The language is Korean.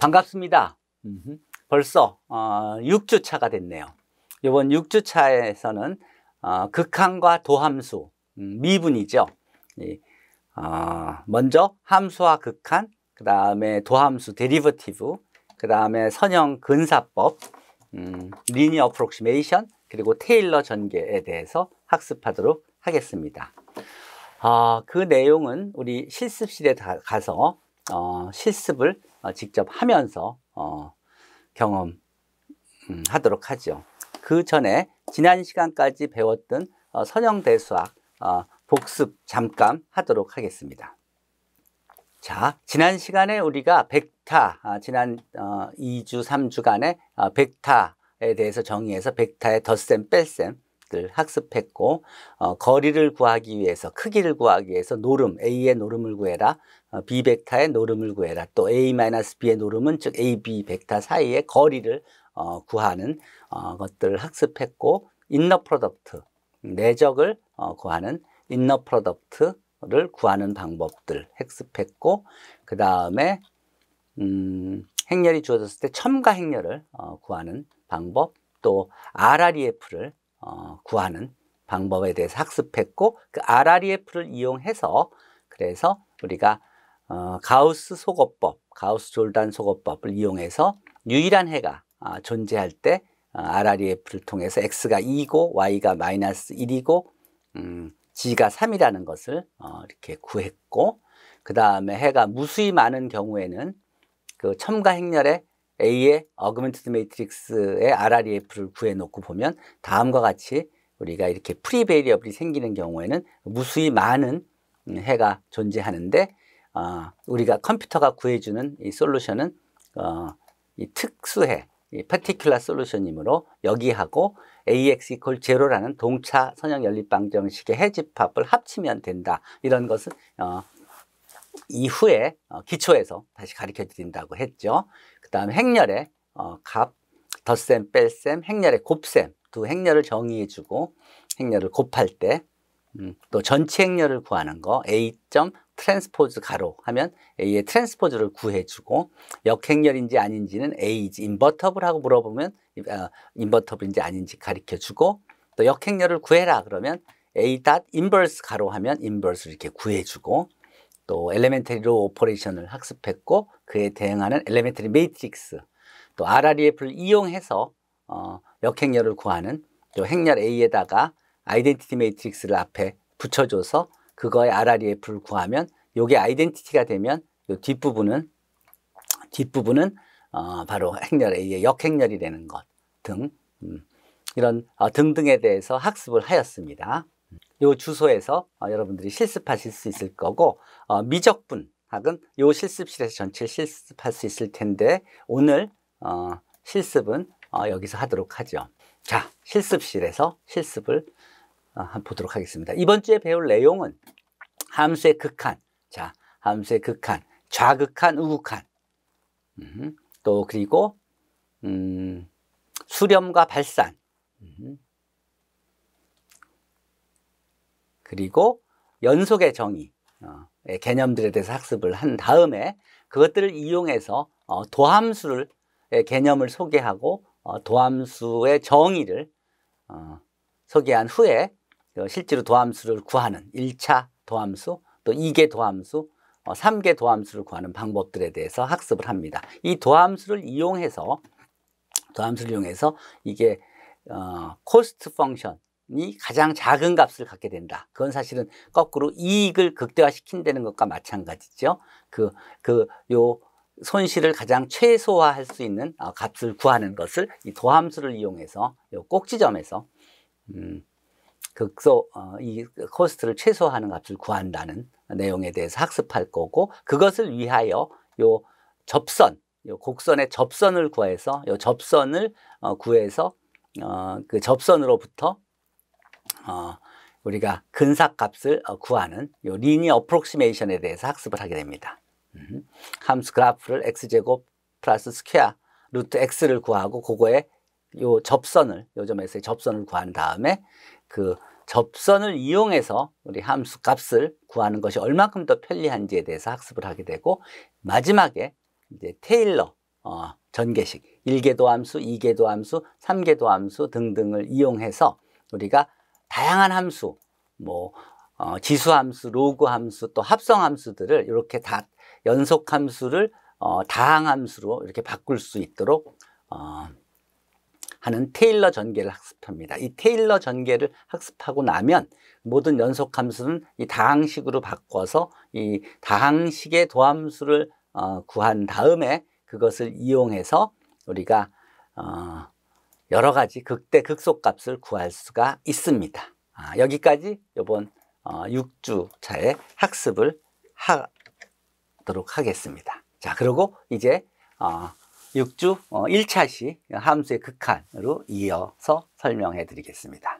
반갑습니다. 벌써 어, 6주 차가 됐네요. 이번 6주 차에서는 어, 극한과 도함수, 음, 미분이죠. 예, 어, 먼저 함수와 극한, 그 다음에 도함수 데리버티브, 그 다음에 선형 근사법, 음, 리니어 프록시메이션, 그리고 테일러 전개에 대해서 학습하도록 하겠습니다. 어, 그 내용은 우리 실습실에 가서 어, 실습을 어, 직접 하면서 어, 경험하도록 음, 하죠. 그 전에 지난 시간까지 배웠던 어, 선형대수학 어, 복습 잠깐 하도록 하겠습니다. 자, 지난 시간에 우리가 벡타, 아, 지난 2주, 3주간에 벡타에 대해서 정의해서 벡타의 덧셈, 뺄셈 것들 학습했고 어, 거리를 구하기 위해서 크기를 구하기 위해서 노름 A의 노름을 구해라 어, B 벡터의 노름을 구해라 또 A-B의 노름은 즉 A, B 벡터 사이의 거리를 어, 구하는 어, 것들을 학습했고 인너 프로덕트 내적을 어, 구하는 인너 프로덕트를 구하는 방법들 학습했고 그 다음에 음, 행렬이 주어졌을 때 첨가 행렬을 어, 구하는 방법 또 RREF를 어, 구하는 방법에 대해서 학습했고 그 RREF를 이용해서 그래서 우리가 어, 가우스 소거법, 가우스 졸단 소거법을 이용해서 유일한 해가 아, 존재할 때 어, RREF를 통해서 x가 2고 y가 마이너스 1이고 음, g가 3이라는 것을 어, 이렇게 구했고 그 다음에 해가 무수히 많은 경우에는 그 첨가 행렬의 A의 어그멘트드 매트릭스의 RREF를 구해놓고 보면 다음과 같이 우리가 이렇게 프리 베리어블이 생기는 경우에는 무수히 많은 해가 존재하는데 어, 우리가 컴퓨터가 구해주는 이 솔루션은 어, 이 특수해, 이 파티큘라 솔루션이므로 여기하고 ax equal 제로라는 동차 선형 연립 방정식의 해집합을 합치면 된다. 이런 것은 어, 이후에 어, 기초에서 다시 가르쳐 드린다고 했죠. 그 다음 행렬에 어, 갑, 덧셈, 뺄셈, 행렬에 곱셈 두 행렬을 정의해 주고 행렬을 곱할 때 음, 또 전체 행렬을 구하는 거 A. 트랜스포즈 가로 하면 A의 트랜스포즈를 구해주고 역행렬인지 아닌지는 A이지 인버터블하고 물어보면 어, 인버터블인지 아닌지 가리켜주고 또 역행렬을 구해라 그러면 A.inverse 가로 하면 인버스를 이렇게 구해주고 또 엘레멘터리로 오퍼레이션을 학습했고 그에 대응하는 엘레멘터리 메이트릭스 또 RREF를 이용해서 어, 역행열을 구하는 또 행렬 A에다가 아이덴티티 메이트릭스를 앞에 붙여줘서 그거에 RREF를 구하면 요게 아이덴티티가 되면 요 뒷부분은 뒷부분은 어, 바로 행렬 A의 역행렬이 되는 것 등, 음, 이런 어, 등등에 대해서 학습을 하였습니다. 이 주소에서 어, 여러분들이 실습하실 수 있을 거고 어, 미적분 학은 이 실습실에서 전체 실습할 수 있을 텐데 오늘 어, 실습은 어, 여기서 하도록 하죠. 자, 실습실에서 실습을 어, 보도록 하겠습니다. 이번 주에 배울 내용은 함수의 극한, 자, 함수의 극한, 좌극한, 우극한, 음, 또 그리고 음, 수렴과 발산, 음, 그리고 연속의 정의의 어, 개념들에 대해서 학습을 한 다음에 그것들을 이용해서 어, 도함수를 개념을 소개하고 어, 도함수의 정의를 소개한 후에 그 실제로 도함수를 구하는 1차 도함수, 또 2개 도함수, 3개 도함수를 구하는 방법들에 대해서 학습을 합니다. 이 도함수를 이용해서 도함수를 이용해서 이게 어, 코스트 펑션, 이 가장 작은 값을 갖게 된다. 그건 사실은 거꾸로 이익을 극대화시킨다는 것과 마찬가지죠. 그, 그, 요, 손실을 가장 최소화할 수 있는 어, 값을 구하는 것을 이 도함수를 이용해서 요 꼭지점에서 음, 극소 어, 이 코스트를 최소화하는 값을 구한다는 내용에 대해서 학습할 거고 그것을 위하여 요 접선 요 곡선의 접선을 구해서 요 접선을 어, 구해서 어, 그 접선으로부터 어, 우리가 근사값을 어, 구하는 요 리니어 어프록시메이션에 대해서 학습을 하게 됩니다. 음, 함수 그래프를 x제곱 플러스 스퀘어 루트 x를 구하고 그거에 요 접선을 요점에서의 접선을 구한 다음에 그 접선을 이용해서 우리 함수 값을 구하는 것이 얼마큼 더 편리한지에 대해서 학습을 하게 되고 마지막에 이제 테일러 어, 전개식 일계도 함수, 이계도 함수, 삼계도 함수 등등을 이용해서 우리가 다양한 함수, 뭐 어, 지수 함수, 로그 함수, 또 합성 함수들을 이렇게 다 연속 함수를 어, 다항 함수로 이렇게 바꿀 수 있도록 어, 하는 테일러 전개를 학습합니다. 이 테일러 전개를 학습하고 나면 모든 연속 함수는 이 다항식으로 바꿔서 이 다항식의 도함수를 어, 구한 다음에 그것을 이용해서 우리가 어, 여러 가지 극대 극소값을 구할 수가 있습니다. 아, 여기까지 이번 어, 6주 차에 학습을 하도록 하겠습니다. 자, 그리고 이제 어, 6주 어, 1차 시 함수의 극한으로 이어서 설명해 드리겠습니다.